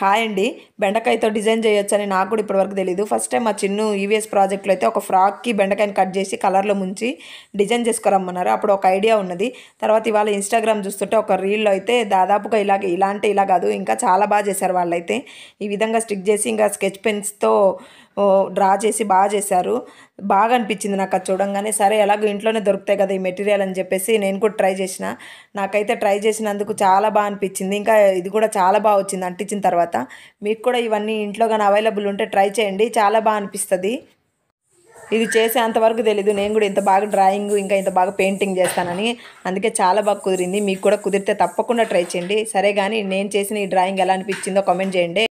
hi అండి బెండకాయతో design చేయొచ్చని నాకు కూడా ఇప్పటివరకు తెలియదు ఫస్ట్ టైం మా చిన్ను ఈవీఎస్ e ప్రాజెక్ట్లో అయితే ఒక ఫ్రాక్కి బెండకాయని కట్ చేసి కలర్లో ముంచి డిజైన్ చేసుకురమ్మన్నారు అప్పుడు ఒక ఐడియా ఉన్నది తర్వాత ఇవాళ ఇన్స్టాగ్రామ్ చూస్తుంటే ఒక రీల్లో అయితే దాదాపుగా ఇలాగ ఇలాంటి ఇలా కాదు ఇంకా చాలా బాగా చేశారు వాళ్ళైతే ఈ విధంగా స్టిక్ చేసి ఇంకా స్కెచ్ పెన్స్తో డ్రా చేసి బాగా చేశారు బాగా అనిపించింది నాకు అది చూడంగానే సరే ఎలాగో ఇంట్లోనే దొరుకుతాయి కదా ఈ మెటీరియల్ అని చెప్పేసి నేను కూడా ట్రై చేసిన నాకైతే ట్రై చేసినందుకు చాలా బాగా అనిపించింది ఇంకా ఇది కూడా చాలా బాగా వచ్చింది అంటించిన తర్వాత తర్వాత మీకు కూడా ఇవన్నీ ఇంట్లో కానీ అవైలబుల్ ఉంటే ట్రై చేయండి చాలా బాగా అనిపిస్తుంది ఇది చేసే అంతవరకు తెలీదు నేను కూడా ఇంత బాగా డ్రాయింగ్ ఇంకా ఇంత బాగా పెయింటింగ్ చేస్తానని అందుకే చాలా బాగా కుదిరింది మీకు కూడా కుదిరితే తప్పకుండా ట్రై చేయండి సరే కానీ నేను చేసిన ఈ డ్రాయింగ్ ఎలా అనిపించిందో కామెంట్ చేయండి